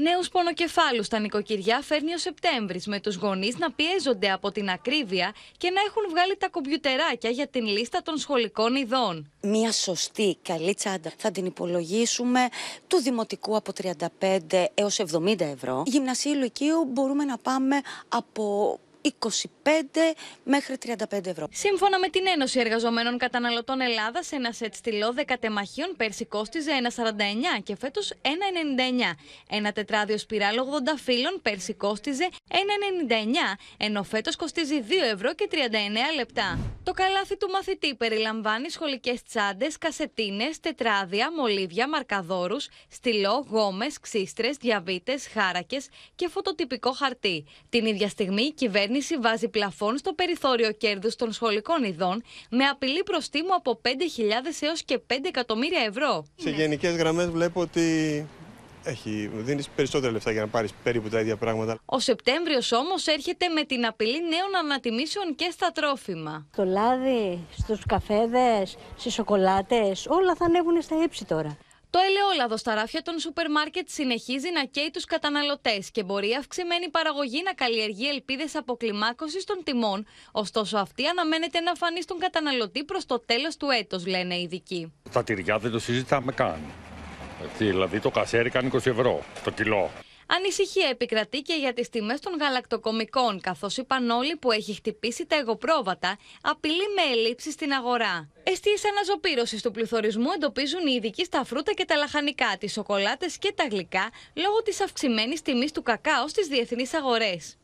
Νέους πονοκεφάλους στα νοικοκυριά φέρνει ο Σεπτέμβρης, με τους γονείς να πιέζονται από την ακρίβεια και να έχουν βγάλει τα κομπιουτεράκια για την λίστα των σχολικών ειδών. Μία σωστή, καλή τσάντα θα την υπολογίσουμε του δημοτικού από 35 έω 70 ευρώ. Γυμνασίου Λυκείου μπορούμε να πάμε από 25 μέχρι 35 ευρώ. Σύμφωνα με την Ένωση Εργαζομένων Καταναλωτών Ελλάδας, ένα σετ στυλό δεκατεμαχίων πέρσι κόστιζε 1,49 και φέτος 1,99. Ένα τετράδιο σπιράλο 80 φύλων πέρσι κόστιζε 1,99, ενώ φέτος κοστίζει 2 ευρώ και 39 λεπτά. Το καλάθι του μαθητή περιλαμβάνει σχολικές τσάντες, κασετίνες, τετράδια, μολύβια, μαρκαδόρους, στυλό, γόμες, ξύστρες, διαβίτε, χάρακες και φωτοτυπικό χαρτί. Την ίδια στιγμή η κυβέρνηση βάζει πλαφόν στο περιθώριο κέρδους των σχολικών ειδών με απειλή προστίμου από 5.000 έως και 5 εκατομμύρια ευρώ. Σε γενικές γραμμές βλέπω ότι έχει, δίνεις περισσότερα λεφτά για να πάρεις περίπου τα ίδια πράγματα. Ο Σεπτέμβριος όμως έρχεται με την απειλή νέων ανατιμήσεων και στα τρόφιμα. Το λάδι, στους καφέδες, στις σοκολάτες, όλα θα ανέβουν στα ύψη τώρα. Το ελαιόλαδο στα ράφια των σούπερ μάρκετ συνεχίζει να καίει τους καταναλωτές και μπορεί η αυξημένη παραγωγή να καλλιεργεί ελπίδες αποκλιμάκωσης των τιμών. Ωστόσο, αυτή αναμένεται να φανεί στον καταναλωτή προς το τέλος του έτος, λένε οι ειδικοί. Τα τυριά δεν το συζητάμε καν δηλαδή το κασέρι κάνει 20 ευρώ το κιλό. Ανησυχία επικρατεί και για τις τιμές των γαλακτοκομικών, καθώς η πανόλη που έχει χτυπήσει τα εγωπρόβατα απειλεί με ελλείψεις στην αγορά. Εστίες αναζωπήρωσης του πληθωρισμού εντοπίζουν οι ειδικοί στα φρούτα και τα λαχανικά, τις σοκολάτες και τα γλυκά, λόγω της αυξημένης τιμής του κακάο στις διεθνείς αγορές.